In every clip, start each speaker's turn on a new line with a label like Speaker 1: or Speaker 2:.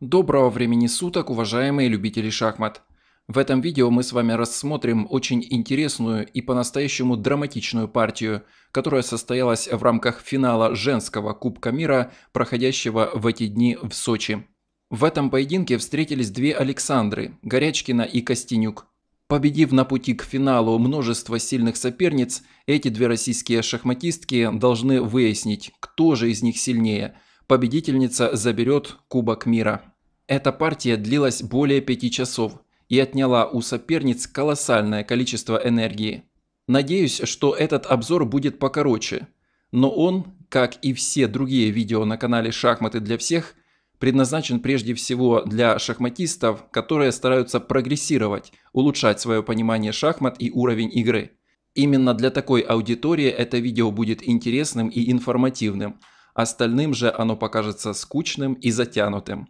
Speaker 1: Доброго времени суток, уважаемые любители шахмат! В этом видео мы с вами рассмотрим очень интересную и по-настоящему драматичную партию, которая состоялась в рамках финала женского Кубка мира, проходящего в эти дни в Сочи. В этом поединке встретились две Александры – Горячкина и Костенюк. Победив на пути к финалу множество сильных соперниц, эти две российские шахматистки должны выяснить, кто же из них сильнее – победительница заберет Кубок мира. Эта партия длилась более пяти часов и отняла у соперниц колоссальное количество энергии. Надеюсь, что этот обзор будет покороче, но он, как и все другие видео на канале «Шахматы для всех», предназначен прежде всего для шахматистов, которые стараются прогрессировать, улучшать свое понимание шахмат и уровень игры. Именно для такой аудитории это видео будет интересным и информативным – остальным же оно покажется скучным и затянутым.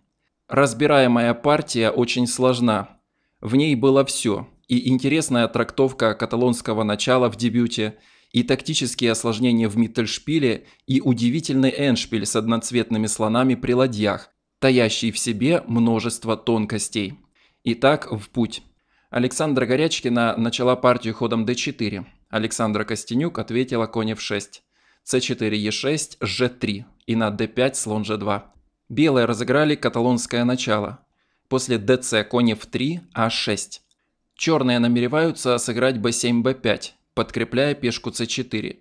Speaker 1: Разбираемая партия очень сложна. В ней было все – и интересная трактовка каталонского начала в дебюте, и тактические осложнения в Миттельшпиле, и удивительный эншпиль с одноцветными слонами при ладьях, таящий в себе множество тонкостей. Итак, в путь. Александра Горячкина начала партию ходом d4. Александра Костенюк ответила конь f6 c4, e6, g3 и на d5 слон g2. Белые разыграли каталонское начало. После dc конь f3, a 6 Черные намереваются сыграть b7, b5, подкрепляя пешку c4.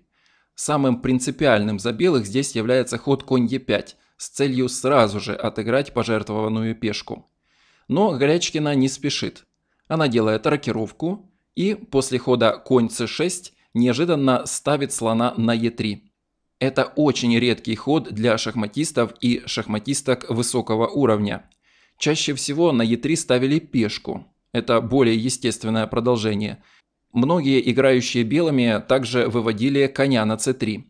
Speaker 1: Самым принципиальным за белых здесь является ход конь e5 с целью сразу же отыграть пожертвованную пешку. Но Горячкина не спешит. Она делает рокировку и после хода конь c6 неожиданно ставит слона на e3. Это очень редкий ход для шахматистов и шахматисток высокого уровня. Чаще всего на Е3 ставили пешку. Это более естественное продолжение. Многие играющие белыми также выводили коня на c3.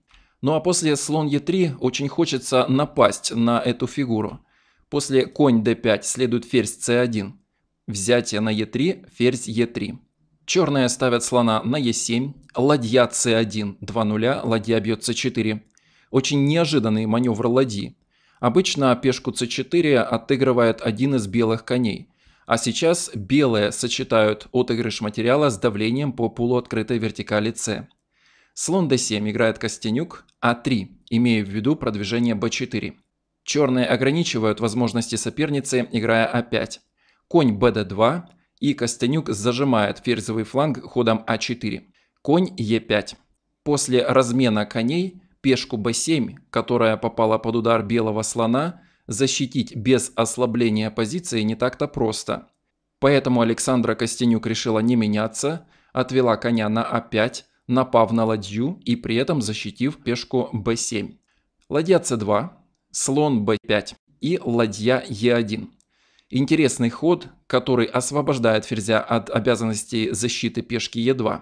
Speaker 1: Ну а после слон Е3 очень хочется напасть на эту фигуру. После конь d5 следует ферзь c1. Взятие на Е3, ферзь Е3. Черные ставят слона на Е7, ладья С1, 2 нуля, ладья бьет С4. Очень неожиданный маневр ладьи. Обычно пешку С4 отыгрывает один из белых коней. А сейчас белые сочетают отыгрыш материала с давлением по полуоткрытой вертикали С. Слон d7 играет Костенюк, а3, имея в виду продвижение b4. Черные ограничивают возможности соперницы, играя a а 5 Конь bd2, и Костенюк зажимает ферзевый фланг ходом А4. Конь Е5. После размена коней пешку b7, которая попала под удар белого слона, защитить без ослабления позиции не так-то просто. Поэтому Александра Костенюк решила не меняться, отвела коня на а5, напав на ладью и при этом защитив пешку b7. Ладья c2, слон b5 и ладья е 1 Интересный ход, который освобождает ферзя от обязанностей защиты пешки Е2.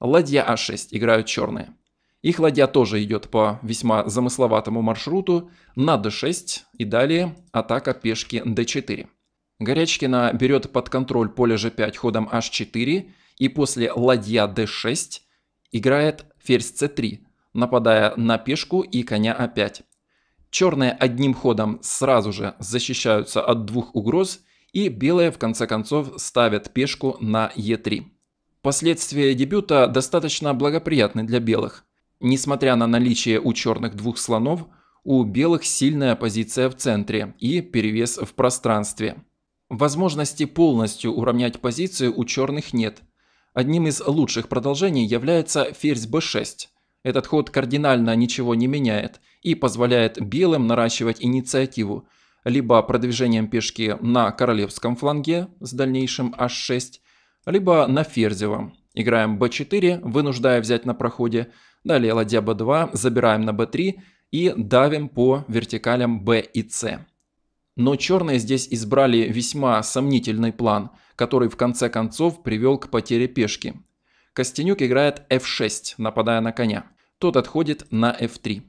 Speaker 1: Ладья А6 играют черные. Их ладья тоже идет по весьма замысловатому маршруту на d6 и далее атака пешки d4. Горячкина берет под контроль поле g5 ходом h4 и после ладья d6 играет ферзь c3, нападая на пешку и коня a5. А Черные одним ходом сразу же защищаются от двух угроз, и белые в конце концов ставят пешку на Е3. Последствия дебюта достаточно благоприятны для белых. Несмотря на наличие у черных двух слонов, у белых сильная позиция в центре и перевес в пространстве. Возможности полностью уравнять позицию у черных нет. Одним из лучших продолжений является ферзь b6, этот ход кардинально ничего не меняет и позволяет белым наращивать инициативу либо продвижением пешки на королевском фланге с дальнейшим h6, либо на ферзевом. Играем b4, вынуждая взять на проходе. Далее ладья b2, забираем на b3 и давим по вертикалям b и c. Но черные здесь избрали весьма сомнительный план, который в конце концов привел к потере пешки. Костенюк играет f6, нападая на коня тот отходит на f3.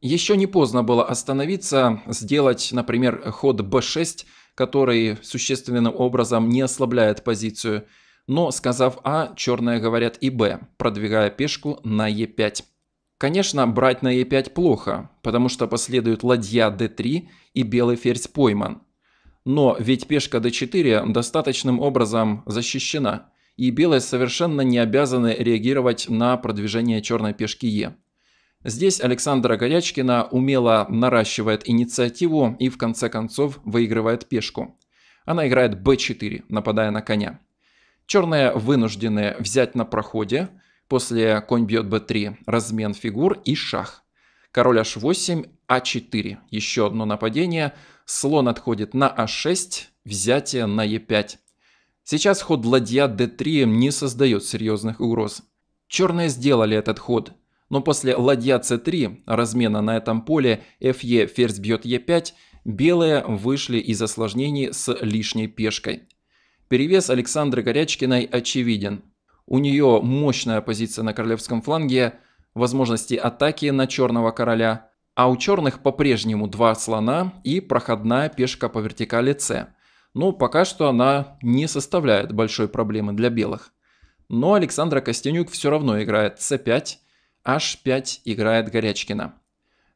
Speaker 1: Еще не поздно было остановиться, сделать, например, ход b6, который существенным образом не ослабляет позицию, но, сказав А, черные говорят и b, продвигая пешку на e 5 Конечно, брать на e 5 плохо, потому что последует ладья d3 и белый ферзь пойман. Но ведь пешка d4 достаточным образом защищена и белые совершенно не обязаны реагировать на продвижение черной пешки Е. Здесь Александра Горячкина умело наращивает инициативу и в конце концов выигрывает пешку. Она играет b4, нападая на коня. Черные вынуждены взять на проходе, после конь бьет b3, размен фигур и шах. Король h8, а4, еще одно нападение, слон отходит на а6, взятие на e5. Сейчас ход ладья d3 не создает серьезных угроз. Черные сделали этот ход, но после ладья c3, размена на этом поле, fe ферзь бьет e5, белые вышли из осложнений с лишней пешкой. Перевес Александры Горячкиной очевиден. У нее мощная позиция на королевском фланге, возможности атаки на черного короля, а у черных по-прежнему два слона и проходная пешка по вертикали c но пока что она не составляет большой проблемы для белых. Но Александра Костенюк все равно играет c5, h5 играет Горячкина.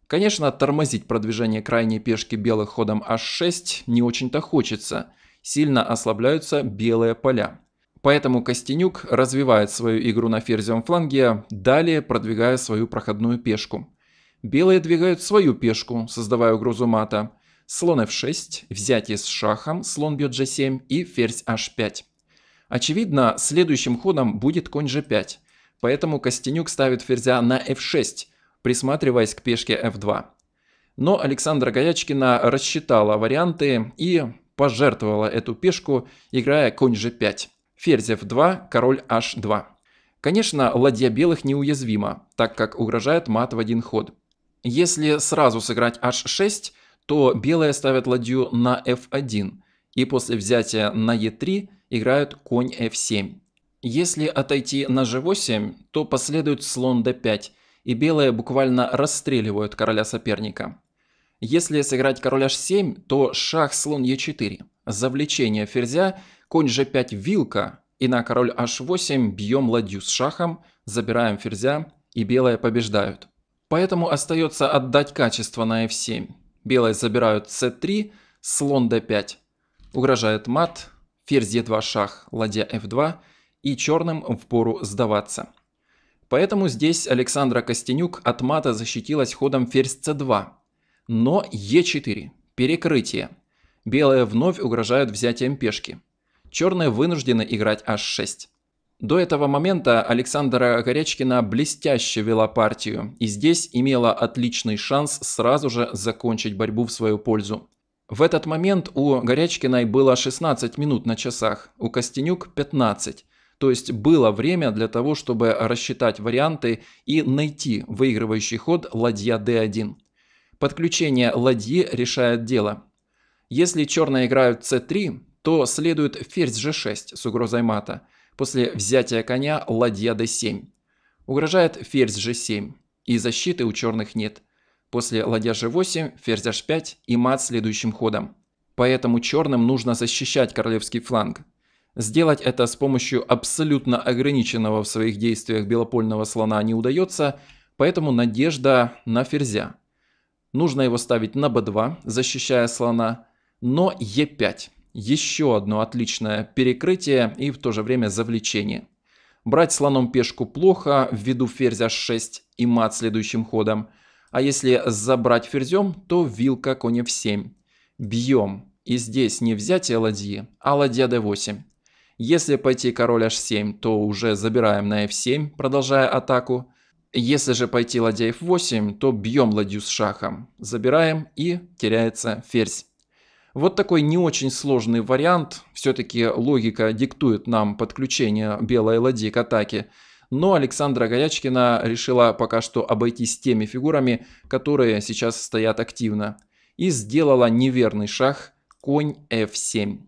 Speaker 1: Конечно, тормозить продвижение крайней пешки белых ходом h6 не очень-то хочется, сильно ослабляются белые поля. Поэтому Костенюк развивает свою игру на ферзевом фланге, далее продвигая свою проходную пешку. Белые двигают свою пешку, создавая угрозу мата – слон f6, взятие с шахом, слон бьет g7 и ферзь h5. Очевидно, следующим ходом будет конь g5, поэтому Костенюк ставит ферзя на f6, присматриваясь к пешке f2. Но Александра Гаячкина рассчитала варианты и пожертвовала эту пешку, играя конь g5, ферзь f2, король h2. Конечно, ладья белых неуязвима, так как угрожает мат в один ход. Если сразу сыграть h6, то белые ставят ладью на f1 и после взятия на e3 играют конь f7. Если отойти на g8, то последует слон d5, и белые буквально расстреливают короля соперника. Если сыграть король h7, то шах слон e4, завлечение ферзя, конь g5 вилка, и на король h8 бьем ладью с шахом, забираем ферзя, и белые побеждают. Поэтому остается отдать качество на f7. Белые забирают c3, слон d5. Угрожает мат, ферзь e2 шах, ладья f2 и черным впору сдаваться. Поэтому здесь Александра Костенюк от мата защитилась ходом ферзь c2. Но e4, перекрытие. Белые вновь угрожают взятием пешки. Черные вынуждены играть h6. До этого момента Александра Горячкина блестяще вела партию и здесь имела отличный шанс сразу же закончить борьбу в свою пользу. В этот момент у Горячкиной было 16 минут на часах, у Костенюк 15. То есть было время для того, чтобы рассчитать варианты и найти выигрывающий ход ладья d1. Подключение ладьи решает дело. Если черные играют c3, то следует ферзь g6 с угрозой мата – После взятия коня ладья d7. Угрожает ферзь g7. И защиты у черных нет. После ладья g8, ферзь h5 и мат следующим ходом. Поэтому черным нужно защищать королевский фланг. Сделать это с помощью абсолютно ограниченного в своих действиях белопольного слона не удается, поэтому надежда на ферзя. Нужно его ставить на b2, защищая слона, но e5 еще одно отличное перекрытие и в то же время завлечение. Брать слоном пешку плохо, ввиду ферзя h6 и мат следующим ходом. А если забрать ферзем, то вилка коня в 7 Бьем. И здесь не взятие ладьи, а ладья d8. Если пойти король h7, то уже забираем на f7, продолжая атаку. Если же пойти ладья f8, то бьем ладью с шахом. Забираем и теряется ферзь. Вот такой не очень сложный вариант. Все-таки логика диктует нам подключение белой ладьи к атаке. Но Александра Горячкина решила пока что обойтись теми фигурами, которые сейчас стоят активно. И сделала неверный шаг конь f7.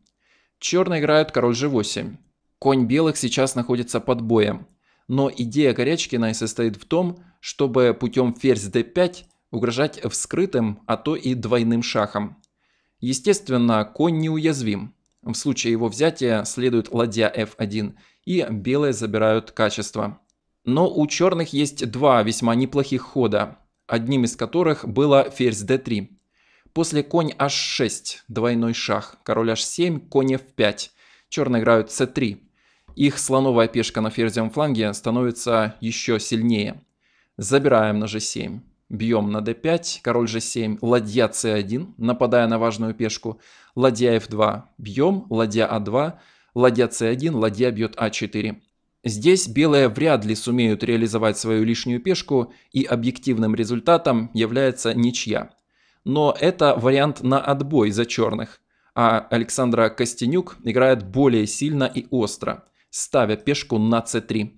Speaker 1: Черные играют король g8. Конь белых сейчас находится под боем. Но идея Горячкиной состоит в том, чтобы путем ферзь d5 угрожать вскрытым, а то и двойным шахом. Естественно, конь неуязвим. В случае его взятия следует ладья f1, и белые забирают качество. Но у черных есть два весьма неплохих хода, одним из которых было ферзь d3. После конь h6, двойной шах, король h7, конь f5. Черные играют c3. Их слоновая пешка на ферзевом фланге становится еще сильнее. Забираем на g7. Бьем на d5, король g7, ладья c1, нападая на важную пешку. Ладья f2, бьем, ладья a2, а ладья c1, ладья бьет a 4 Здесь белые вряд ли сумеют реализовать свою лишнюю пешку, и объективным результатом является ничья. Но это вариант на отбой за черных, а Александра Костенюк играет более сильно и остро, ставя пешку на c3.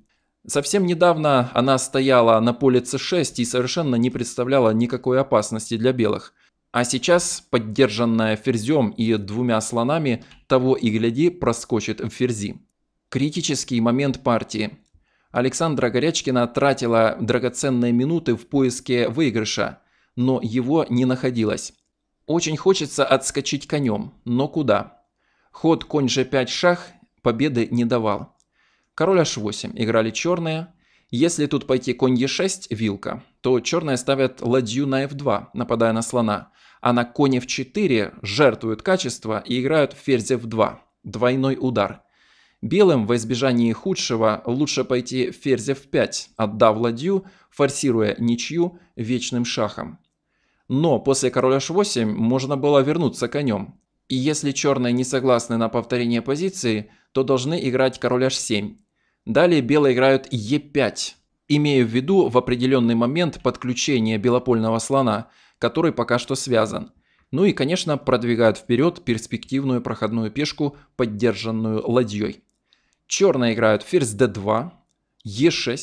Speaker 1: Совсем недавно она стояла на поле c 6 и совершенно не представляла никакой опасности для белых. А сейчас, поддержанная ферзем и двумя слонами, того и гляди проскочит в ферзи. Критический момент партии. Александра Горячкина тратила драгоценные минуты в поиске выигрыша, но его не находилось. Очень хочется отскочить конем, но куда? Ход конь g5 шах победы не давал. Король h8 играли черные. Если тут пойти конь e6, вилка, то черные ставят ладью на f2, нападая на слона, а на коне f4 жертвуют качество и играют ферзь f2. Двойной удар. Белым во избежании худшего лучше пойти ферзь f5, отдав ладью, форсируя ничью вечным шахом. Но после короля h8 можно было вернуться конем. И если черные не согласны на повторение позиции, то должны играть король h7 Далее белые играют Е5, имея в виду в определенный момент подключение белопольного слона, который пока что связан. Ну и, конечно, продвигают вперед перспективную проходную пешку, поддержанную ладьей. Черные играют ферзь d2, e6,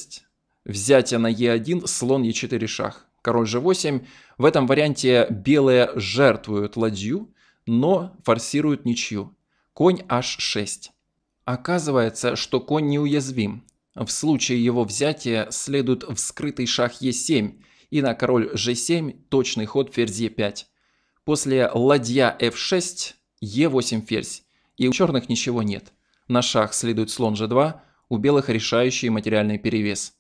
Speaker 1: взятие на e1, слон e4 шах, король g8. В этом варианте белые жертвуют ладью, но форсируют ничью. Конь h6. Оказывается, что конь неуязвим. В случае его взятия следует вскрытый шах Е7 и на король G7 точный ход ферзь Е5. После ладья F6, Е8 ферзь, и у черных ничего нет. На шах следует слон G2, у белых решающий материальный перевес.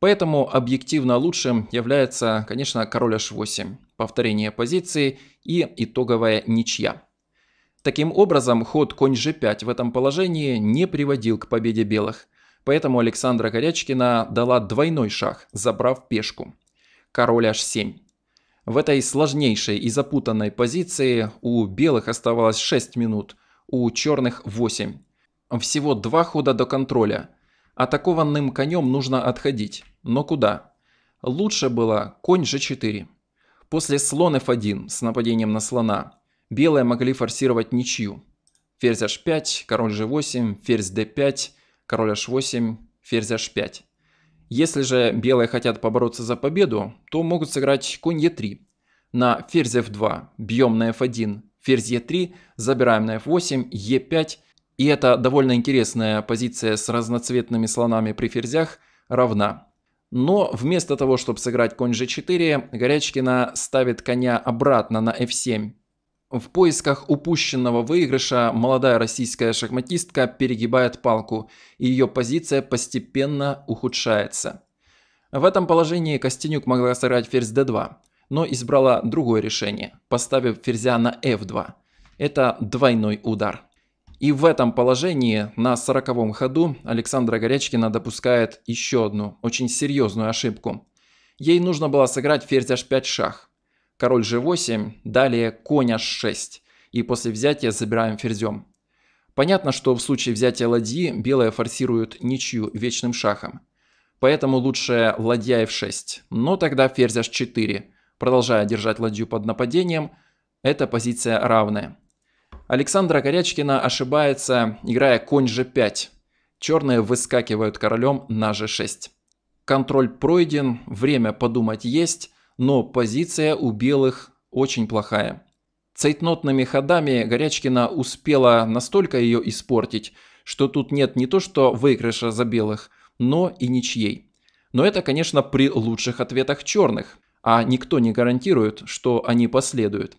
Speaker 1: Поэтому объективно лучшим является, конечно, король h8, повторение позиции и итоговая ничья. Таким образом, ход конь g5 в этом положении не приводил к победе белых, поэтому Александра Горячкина дала двойной шах, забрав пешку. Король h7. В этой сложнейшей и запутанной позиции у белых оставалось 6 минут, у черных 8. Всего два хода до контроля. Атакованным конем нужно отходить, но куда? Лучше было конь g4. После слон f1 с нападением на слона – Белые могли форсировать ничью. Ферзь h5, король g8, ферзь d5, король h8, ферзь h5. Если же белые хотят побороться за победу, то могут сыграть конь e3. На ферзь f2 бьем на f1, ферзь e3, забираем на f8, e5. И это довольно интересная позиция с разноцветными слонами при ферзях равна. Но вместо того, чтобы сыграть конь g4, Горячкина ставит коня обратно на f7 в поисках упущенного выигрыша молодая российская шахматистка перегибает палку, и ее позиция постепенно ухудшается. В этом положении Костенюк могла сыграть ферзь d2, но избрала другое решение, поставив ферзя на f2. Это двойной удар. И в этом положении на 40 ходу Александра Горячкина допускает еще одну очень серьезную ошибку. Ей нужно было сыграть ферзь h5 шах, король g8, далее конь h6, и после взятия забираем ферзем. Понятно, что в случае взятия ладьи белые форсируют ничью вечным шахом. Поэтому лучше ладья f6, но тогда ферзь h4, продолжая держать ладью под нападением, эта позиция равная. Александра Корячкина ошибается, играя конь g5. Черные выскакивают королем на g6. Контроль пройден, время подумать есть, но позиция у белых очень плохая. Цейтнотными ходами Горячкина успела настолько ее испортить, что тут нет не то что выигрыша за белых, но и ничьей. Но это, конечно, при лучших ответах черных, а никто не гарантирует, что они последуют.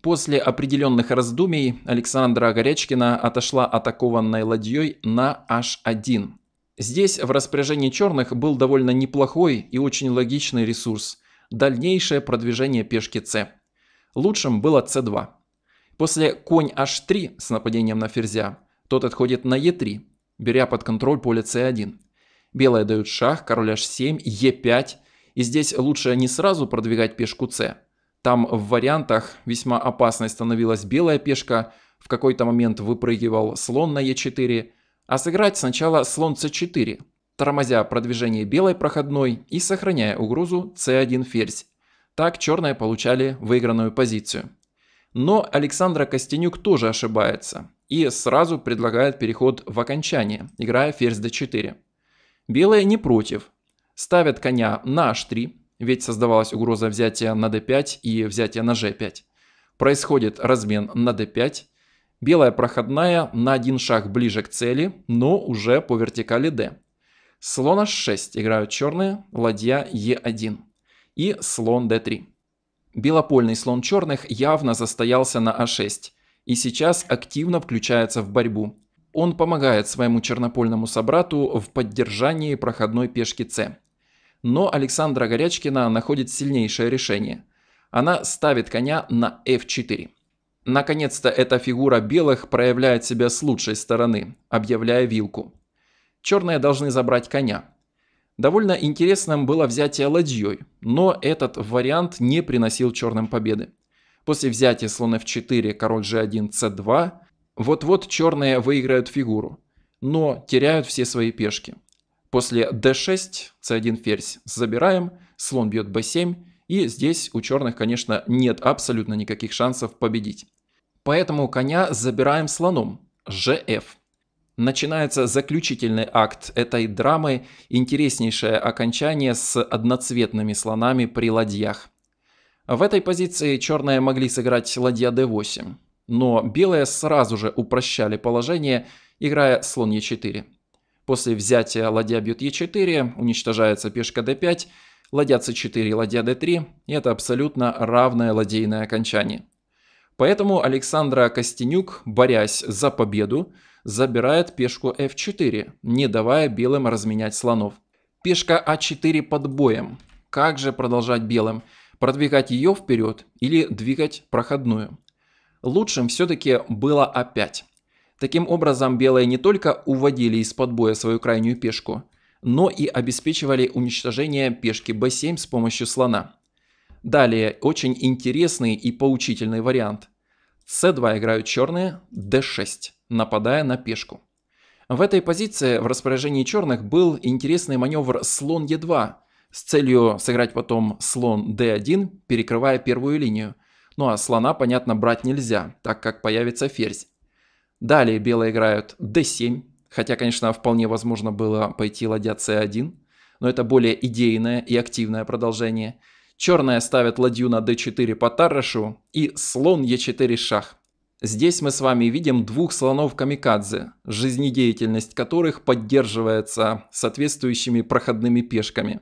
Speaker 1: После определенных раздумий Александра Горячкина отошла атакованной ладьей на h1. Здесь в распоряжении черных был довольно неплохой и очень логичный ресурс дальнейшее продвижение пешки c. Лучшим было c2. После конь h3 с нападением на ферзя, тот отходит на e3, беря под контроль поле c1. Белые дают шах, король h7, e5, и здесь лучше не сразу продвигать пешку c. Там в вариантах весьма опасной становилась белая пешка, в какой-то момент выпрыгивал слон на e4, а сыграть сначала слон c4, тормозя продвижение белой проходной и сохраняя угрозу c1 ферзь. Так черные получали выигранную позицию. Но Александра Костенюк тоже ошибается и сразу предлагает переход в окончание, играя ферзь d4. Белые не против, ставят коня на h3, ведь создавалась угроза взятия на d5 и взятия на g5. Происходит размен на d5, белая проходная на один шаг ближе к цели, но уже по вертикали d. Слон h6 играют черные, ладья e1 и слон d3. Белопольный слон черных явно застоялся на а6 и сейчас активно включается в борьбу. Он помогает своему чернопольному собрату в поддержании проходной пешки c. Но Александра Горячкина находит сильнейшее решение. Она ставит коня на f4. Наконец-то эта фигура белых проявляет себя с лучшей стороны, объявляя вилку черные должны забрать коня. Довольно интересным было взятие ладьей, но этот вариант не приносил черным победы. После взятия слона f4, король g1, c2, вот-вот черные выиграют фигуру, но теряют все свои пешки. После d6, c1 ферзь забираем, слон бьет b7, и здесь у черных, конечно, нет абсолютно никаких шансов победить. Поэтому коня забираем слоном, gf начинается заключительный акт этой драмы, интереснейшее окончание с одноцветными слонами при ладьях. В этой позиции черные могли сыграть ладья d8, но белые сразу же упрощали положение, играя слон e4. После взятия ладья бьет e4, уничтожается пешка d5, ладья c4, ладья d3, и это абсолютно равное ладейное окончание. Поэтому Александра Костенюк, борясь за победу, забирает пешку f4, не давая белым разменять слонов. Пешка а4 под боем. Как же продолжать белым? Продвигать ее вперед или двигать проходную? Лучшим все-таки было а5. Таким образом белые не только уводили из-под боя свою крайнюю пешку, но и обеспечивали уничтожение пешки b7 с помощью слона. Далее очень интересный и поучительный вариант. c2 играют черные, d6 нападая на пешку. В этой позиции в распоряжении черных был интересный маневр слон Е2 с целью сыграть потом слон D1, перекрывая первую линию. Ну а слона, понятно, брать нельзя, так как появится ферзь. Далее белые играют D7, хотя, конечно, вполне возможно было пойти ладья C1, но это более идейное и активное продолжение. Черная ставит ладью на D4 по Таррашу и слон Е4 шах. Здесь мы с вами видим двух слонов-камикадзе, жизнедеятельность которых поддерживается соответствующими проходными пешками.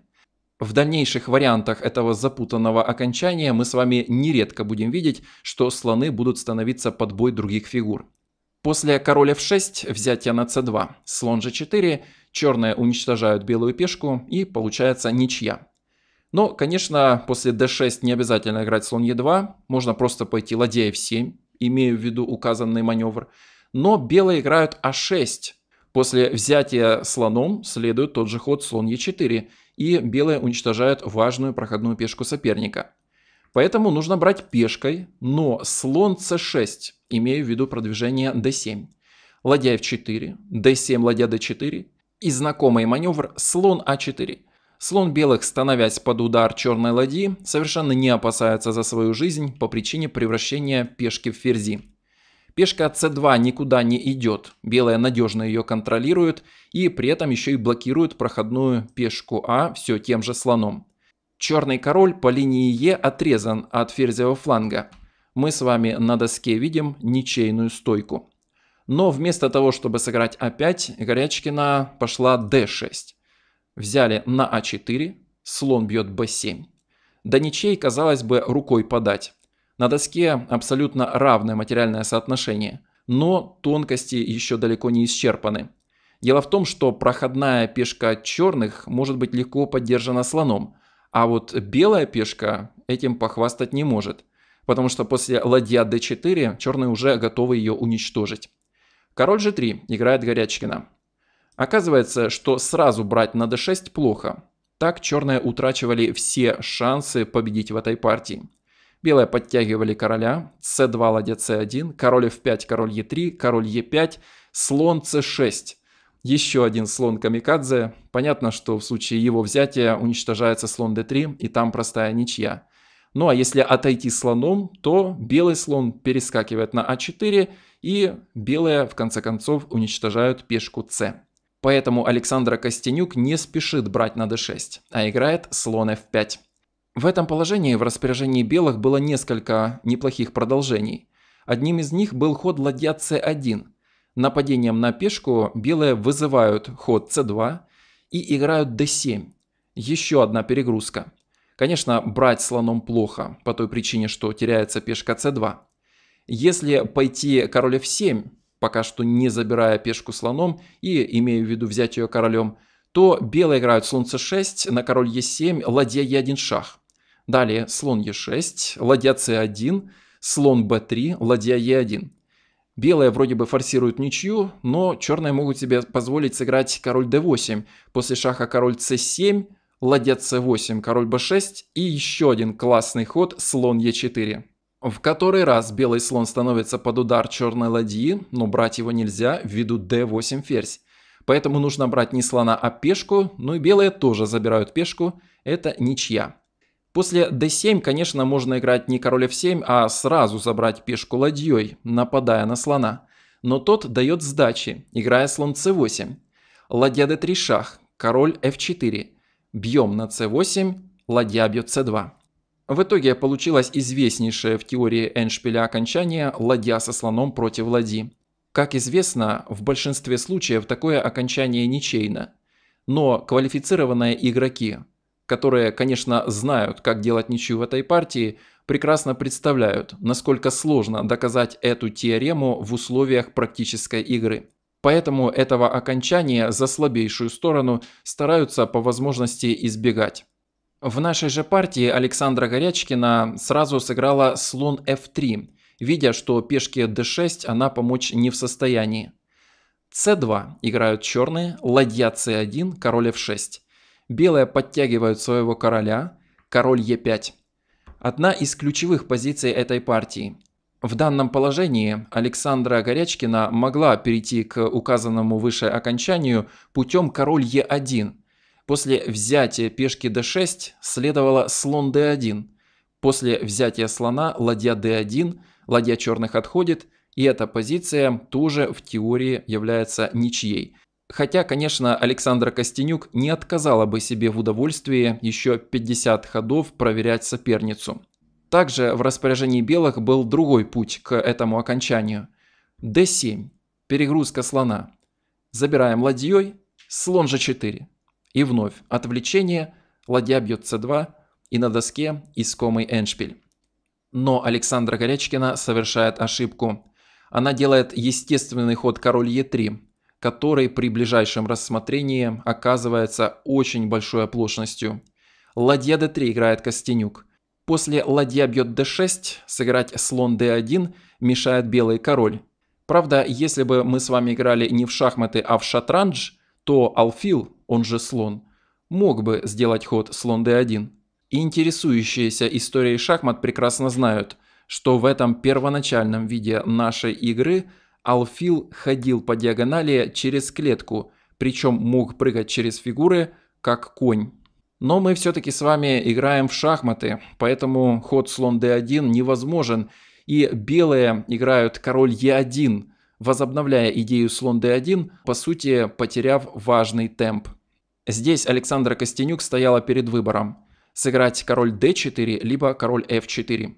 Speaker 1: В дальнейших вариантах этого запутанного окончания мы с вами нередко будем видеть, что слоны будут становиться под бой других фигур. После короля f6, взятие на c2, слон g4, черные уничтожают белую пешку и получается ничья. Но, конечно, после d6 не обязательно играть слон e2, можно просто пойти ладья f7, имею в виду указанный маневр. Но белые играют А6. После взятия слоном следует тот же ход слон Е4, и белые уничтожают важную проходную пешку соперника. Поэтому нужно брать пешкой, но слон c6, имею в виду продвижение d7. Ладья f4, d7, ладья d4 и знакомый маневр слон а4. Слон белых, становясь под удар черной ладьи, совершенно не опасается за свою жизнь по причине превращения пешки в ферзи. Пешка c2 никуда не идет, белая надежно ее контролирует и при этом еще и блокирует проходную пешку а все тем же слоном. Черный король по линии Е отрезан от ферзевого фланга. Мы с вами на доске видим ничейную стойку. Но вместо того, чтобы сыграть А5, Горячкина пошла d6 взяли на А4, слон бьет Б7. До ничей, казалось бы, рукой подать. На доске абсолютно равное материальное соотношение, но тонкости еще далеко не исчерпаны. Дело в том, что проходная пешка черных может быть легко поддержана слоном, а вот белая пешка этим похвастать не может, потому что после ладья d4 черные уже готовы ее уничтожить. Король g3 играет Горячкина. Оказывается, что сразу брать на d6 плохо. Так черные утрачивали все шансы победить в этой партии. Белые подтягивали короля, c2, ладья c1, король f5, король e3, король e5, слон c6. Еще один слон камикадзе. Понятно, что в случае его взятия уничтожается слон d3, и там простая ничья. Ну а если отойти слоном, то белый слон перескакивает на а4, и белые в конце концов уничтожают пешку c. Поэтому Александра Костенюк не спешит брать на d6, а играет слон f5. В этом положении в распоряжении белых было несколько неплохих продолжений. Одним из них был ход ладья c1. Нападением на пешку белые вызывают ход c2 и играют d7. Еще одна перегрузка. Конечно, брать слоном плохо, по той причине, что теряется пешка c2. Если пойти король f7, пока что не забирая пешку слоном и имею в виду взять ее королем, то белые играют слон c6 на король e7, ладья e1 шах. Далее слон e6, ладья c1, слон b3, ладья e1. Белые вроде бы форсируют ничью, но черные могут себе позволить сыграть король d8. После шаха король c7, ладья c8, король b6 и еще один классный ход слон e4. В который раз белый слон становится под удар черной ладьи, но брать его нельзя ввиду d8 ферзь. Поэтому нужно брать не слона, а пешку, ну и белые тоже забирают пешку, это ничья. После d7, конечно, можно играть не король f7, а сразу забрать пешку ладьей, нападая на слона. Но тот дает сдачи, играя слон c8. Ладья d3 шах, король f4. Бьем на c8, ладья бьет c2. В итоге получилось известнейшее в теории Эйншпиля окончание «ладья со слоном против ладьи». Как известно, в большинстве случаев такое окончание ничейно. Но квалифицированные игроки, которые, конечно, знают, как делать ничью в этой партии, прекрасно представляют, насколько сложно доказать эту теорему в условиях практической игры. Поэтому этого окончания за слабейшую сторону стараются по возможности избегать. В нашей же партии Александра Горячкина сразу сыграла слон f3, видя, что пешке d6 она помочь не в состоянии. c2 играют черные, ладья c1, король f6. Белые подтягивают своего короля, король e5. Одна из ключевых позиций этой партии. В данном положении Александра Горячкина могла перейти к указанному выше окончанию путем король e1, После взятия пешки d6 следовало слон d1. После взятия слона ладья d1, ладья черных отходит, и эта позиция тоже в теории является ничьей. Хотя, конечно, Александр Костенюк не отказала бы себе в удовольствии еще 50 ходов проверять соперницу. Также в распоряжении белых был другой путь к этому окончанию. d7. Перегрузка слона. Забираем ладьей. Слон g4. И вновь отвлечение, ладья бьет c2 и на доске искомый эндшпиль. Но Александра Горячкина совершает ошибку. Она делает естественный ход король e3, который при ближайшем рассмотрении оказывается очень большой оплошностью. Ладья d3 играет Костенюк. После ладья бьет d6, сыграть слон d1 мешает белый король. Правда, если бы мы с вами играли не в шахматы, а в шатранж, то алфил, он же слон, мог бы сделать ход слон d1. интересующиеся историей шахмат прекрасно знают, что в этом первоначальном виде нашей игры алфил ходил по диагонали через клетку, причем мог прыгать через фигуры, как конь. Но мы все-таки с вами играем в шахматы, поэтому ход слон d1 невозможен, и белые играют король e1, возобновляя идею слон d1, по сути потеряв важный темп. Здесь Александра Костенюк стояла перед выбором – сыграть король d4, либо король f4.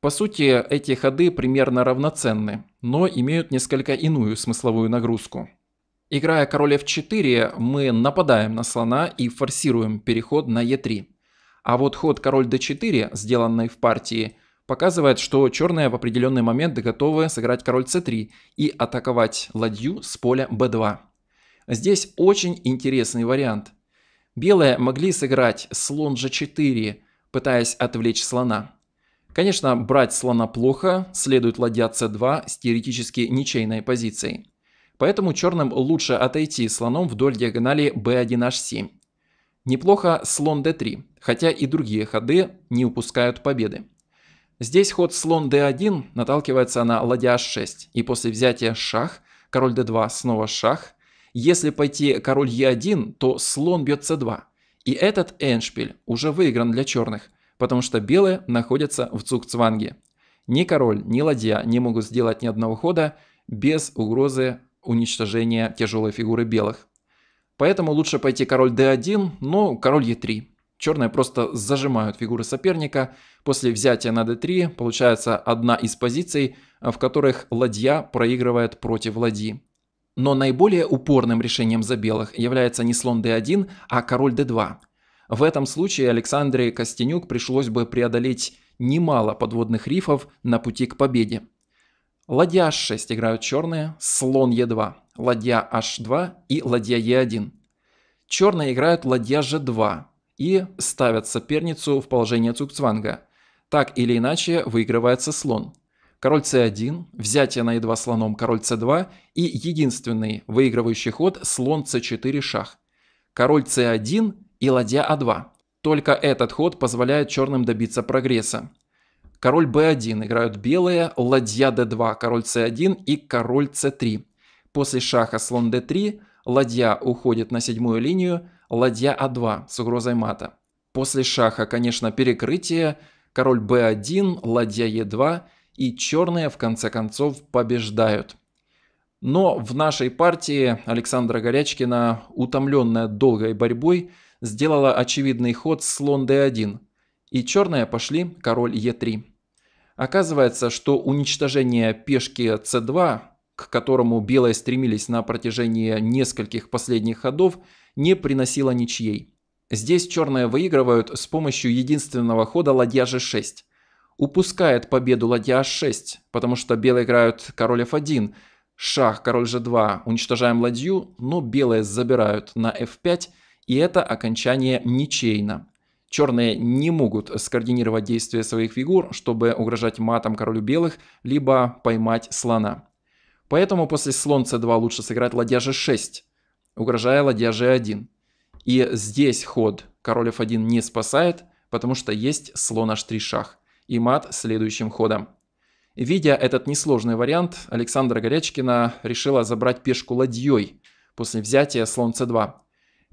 Speaker 1: По сути, эти ходы примерно равноценны, но имеют несколько иную смысловую нагрузку. Играя король f4, мы нападаем на слона и форсируем переход на e3. А вот ход король d4, сделанный в партии, показывает, что черные в определенный момент готовы сыграть король c3 и атаковать ладью с поля b2. Здесь очень интересный вариант. Белые могли сыграть слон g4, пытаясь отвлечь слона. Конечно, брать слона плохо, следует ладья c2 с теоретически ничейной позицией. Поэтому черным лучше отойти слоном вдоль диагонали b1h7. Неплохо слон d3, хотя и другие ходы не упускают победы. Здесь ход слон d1 наталкивается на ладья h6, и после взятия шах, король d2 снова шах, если пойти король e 1 то слон бьет c 2 И этот эндшпиль уже выигран для черных, потому что белые находятся в цукцванге. Ни король, ни ладья не могут сделать ни одного хода без угрозы уничтожения тяжелой фигуры белых. Поэтому лучше пойти король d1, но король e3. Черные просто зажимают фигуры соперника. После взятия на d3 получается одна из позиций, в которых ладья проигрывает против ладьи. Но наиболее упорным решением за белых является не слон d1, а король d2. В этом случае Александре Костенюк пришлось бы преодолеть немало подводных рифов на пути к победе. Ладья h6 играют черные, слон e2, ладья h2 и ладья e1. Черные играют ладья g2 и ставят соперницу в положение цукцванга. Так или иначе выигрывается слон король c1, взятие на e2 слоном, король c2 и единственный выигрывающий ход слон c4 шах. Король c1 и ладья а2. Только этот ход позволяет черным добиться прогресса. Король b1 играют белые, ладья d2, король c1 и король c3. После шаха слон d3, ладья уходит на седьмую линию, ладья а2 с угрозой мата. После шаха, конечно, перекрытие, король b1, ладья e2 и черные в конце концов побеждают. Но в нашей партии Александра Горячкина, утомленная долгой борьбой, сделала очевидный ход слон d1, и черные пошли король e3. Оказывается, что уничтожение пешки c2, к которому белые стремились на протяжении нескольких последних ходов, не приносило ничьей. Здесь черные выигрывают с помощью единственного хода ладья g6, упускает победу ладья h6, потому что белые играют король f1, шах, король g2, уничтожаем ладью, но белые забирают на f5, и это окончание ничейно. Черные не могут скоординировать действия своих фигур, чтобы угрожать матом королю белых, либо поймать слона. Поэтому после слон c2 лучше сыграть ладья g6, угрожая ладья g1. И здесь ход король f1 не спасает, потому что есть слон h3 шах и мат следующим ходом. Видя этот несложный вариант, Александра Горячкина решила забрать пешку ладьей после взятия слон c2.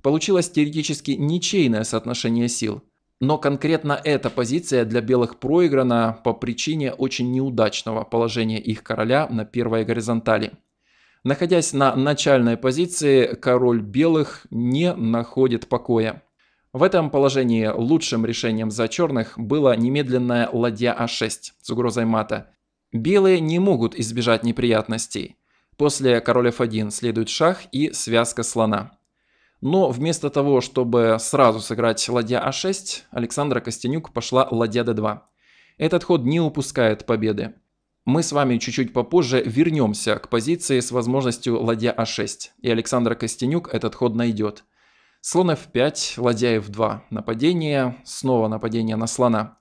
Speaker 1: Получилось теоретически ничейное соотношение сил. Но конкретно эта позиция для белых проиграна по причине очень неудачного положения их короля на первой горизонтали. Находясь на начальной позиции, король белых не находит покоя. В этом положении лучшим решением за черных было немедленная ладья А6 с угрозой мата. Белые не могут избежать неприятностей. После король F1 следует шах и связка слона. Но вместо того, чтобы сразу сыграть ладья А6, Александра Костенюк пошла ладья d2. Этот ход не упускает победы. Мы с вами чуть-чуть попозже вернемся к позиции с возможностью ладья А6, и Александра Костенюк этот ход найдет – Слон f5, ладья f2, нападение, снова нападение на слона.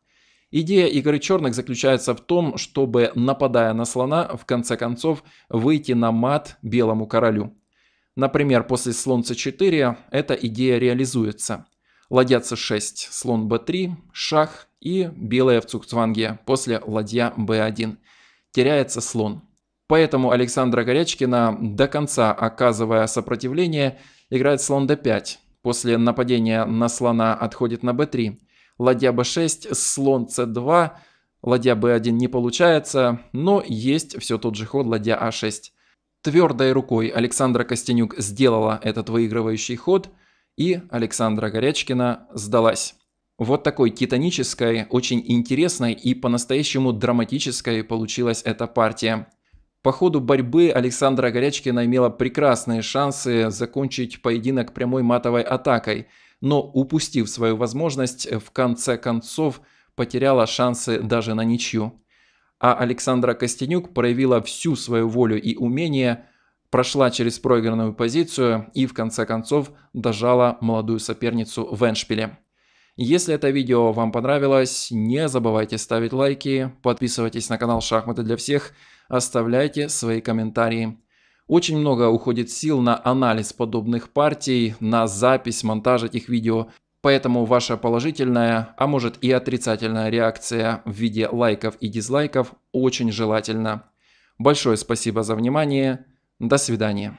Speaker 1: Идея игры черных заключается в том, чтобы, нападая на слона, в конце концов выйти на мат белому королю. Например, после слон c4 эта идея реализуется. Ладья c6, слон b3, шах и белая в цукцванге после ладья b1. Теряется слон. Поэтому Александра Горячкина, до конца оказывая сопротивление, играет слон d5, После нападения на слона отходит на b3. Ладья b6, слон c2, ладья b1 не получается, но есть все тот же ход ладья a6. А Твердой рукой Александра Костенюк сделала этот выигрывающий ход, и Александра Горячкина сдалась. Вот такой титанической, очень интересной и по-настоящему драматической получилась эта партия. По ходу борьбы Александра Горячкина имела прекрасные шансы закончить поединок прямой матовой атакой, но упустив свою возможность, в конце концов потеряла шансы даже на ничью. А Александра Костенюк проявила всю свою волю и умение, прошла через проигранную позицию и в конце концов дожала молодую соперницу в эншпиле. Если это видео вам понравилось, не забывайте ставить лайки, подписывайтесь на канал «Шахматы для всех», оставляйте свои комментарии. Очень много уходит сил на анализ подобных партий, на запись, монтаж этих видео. Поэтому ваша положительная, а может и отрицательная реакция в виде лайков и дизлайков очень желательна. Большое спасибо за внимание. До свидания.